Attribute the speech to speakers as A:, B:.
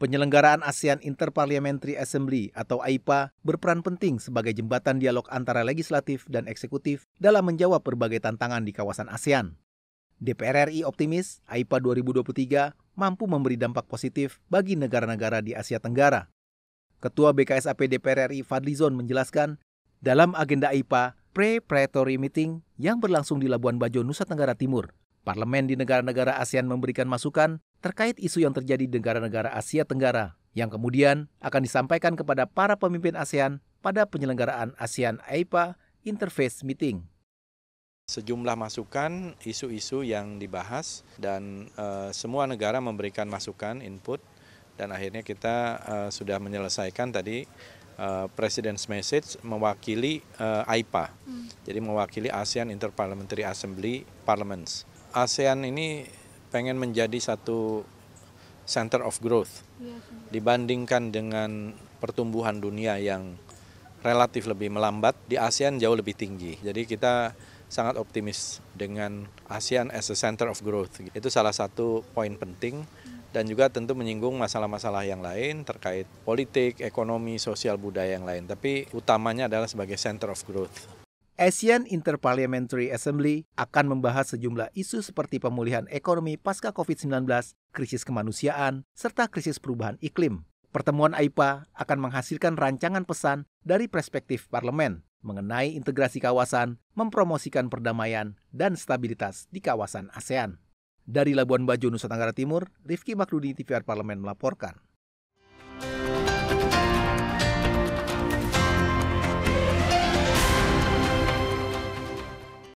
A: Penyelenggaraan ASEAN Interparliamentary Assembly atau AIPA berperan penting sebagai jembatan dialog antara legislatif dan eksekutif dalam menjawab berbagai tantangan di kawasan ASEAN. DPR RI optimis AIPA 2023 mampu memberi dampak positif bagi negara-negara di Asia Tenggara. Ketua BKSAP DPR RI Fadlizon menjelaskan, dalam agenda AIPA, pre preparatory Meeting yang berlangsung di Labuan Bajo, Nusa Tenggara Timur, Parlemen di negara-negara ASEAN memberikan masukan terkait isu yang terjadi di negara-negara Asia Tenggara yang kemudian akan disampaikan kepada para pemimpin ASEAN pada penyelenggaraan ASEAN AIPA Interface Meeting.
B: Sejumlah masukan, isu-isu yang dibahas dan e, semua negara memberikan masukan, input dan akhirnya kita e, sudah menyelesaikan tadi e, President's Message mewakili e, AIPA. Hmm. Jadi mewakili ASEAN Interparliamentary Assembly Parliaments. ASEAN ini pengen menjadi satu center of growth iya, dibandingkan dengan pertumbuhan dunia yang relatif lebih melambat di ASEAN jauh lebih tinggi. Jadi kita sangat optimis dengan ASEAN as a center of growth. Itu salah satu poin penting dan juga tentu menyinggung masalah-masalah yang lain terkait politik, ekonomi, sosial budaya yang lain. Tapi utamanya adalah sebagai center of growth.
A: ASEAN Interparliamentary Assembly akan membahas sejumlah isu seperti pemulihan ekonomi pasca COVID-19, krisis kemanusiaan, serta krisis perubahan iklim. Pertemuan AIPA akan menghasilkan rancangan pesan dari perspektif parlemen mengenai integrasi kawasan, mempromosikan perdamaian, dan stabilitas di kawasan ASEAN. Dari Labuan Bajo, Nusa Tenggara Timur, Rifki Makrudi TVR Parlemen melaporkan.